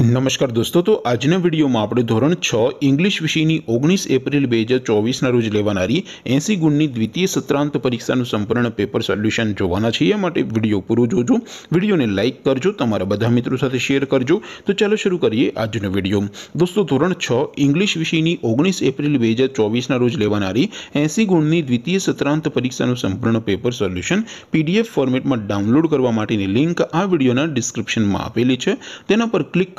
નમસ્કાર દોસ્તો તો આજનો વિડિયોમાં આપણે ધોરણ 6 ઇંગ્લિશ વિષયની 19 એપ્રિલ 2024 ના રોજ લેવાણારી 80 ગુણની દ્વિતીય સત્રાંત પરીક્ષાનું સંપૂર્ણ પેપર સોલ્યુશન જોવાના છે એ માટે વિડિયો પૂરું જોજો વિડિયોને લાઈક કરજો તમારા બધા મિત્રો સાથે શેર કરજો તો ચાલો શરૂ કરીએ આજનો વિડિયો દોસ્તો ધોરણ 6 ઇંગ્લિશ વિષયની 19 એપ્રિલ 2024 ના રોજ લેવાણારી 80 ગુણની દ્વિતીય સત્રાંત પરીક્ષાનું સંપૂર્ણ પેપર સોલ્યુશન PDF ફોર્મેટમાં ડાઉનલોડ કરવા માટેની લિંક આ વિડિયોના ડિસ્ક્રિપ્શનમાં આપેલી છે તેના પર ક્લિક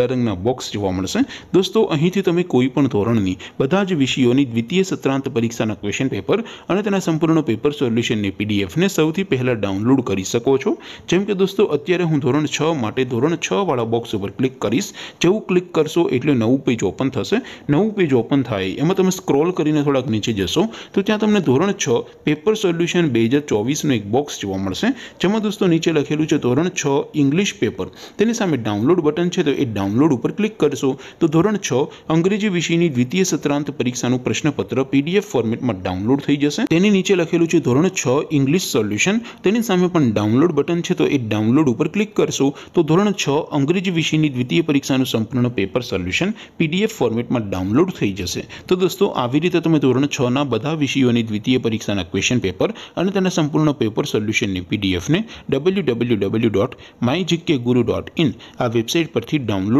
અરંગના બોક્સ જોવા મળશે દોસ્તો અહીંથી તમે કોઈપણ ધોરણની બધા જ વિષયોની દ્વિતીય સત્રાંત પરીક્ષાના ક્વેશ્ચન પેપર અને તેના સંપૂર્ણનો પેપર સોલ્યુશનની પીડીએફ ને સૌથી પહેલા ડાઉનલોડ કરી શકો છો જેમ કે દોસ્તો અત્યારે હું ધોરણ 6 માટે ધોરણ 6 વાળો બોક્સ ઉપર ક્લિક કરીશ જેવું ક્લિક કરશો એટલે નવું પેજ ઓપન થશે નવું પેજ ઓપન થાય એમાં તમે સ્ક્રોલ કરીને થોડક નીચે જશો તો ત્યાં તમને ધોરણ 6 પેપર સોલ્યુશન 2024 નો એક બોક્સ જોવા મળશે જેમ કે દોસ્તો નીચે લખેલું છે ધોરણ 6 ઇંગ્લિશ પેપર તેની સામે ડાઉનલોડ બટન છે તો એ લોડ ઉપર ક્લિક કરશું તો ધોરણ 6 અંગ્રેજી વિષયની દ્વિતીય સત્રાંત પરીક્ષાનું પ્રશ્નપત્ર પીડીએફ ફોર્મેટમાં ડાઉનલોડ થઈ જશે તેની નીચે લખેલું છે ધોરણ 6 ઇંગ્લિશ સોલ્યુશન તેની સામે પણ ડાઉનલોડ બટન છે તો એક ડાઉનલોડ ઉપર ક્લિક કરશું તો ધોરણ 6 અંગ્રેજી વિષયની દ્વિતીય પરીક્ષાનું સંપૂર્ણ પેપર સોલ્યુશન પીડીએફ ફોર્મેટમાં ડાઉનલોડ થઈ જશે તો દોસ્તો આવી રીતે તમે ધોરણ 6 ના બધા વિષયોની દ્વિતીય પરીક્ષાના ક્વેશ્ચન પેપર અને તેના સંપૂર્ણનો પેપર સોલ્યુશન ને પીડીએફ ને www.mygkguru.in આ વેબસાઈટ પરથી ડાઉનલોડ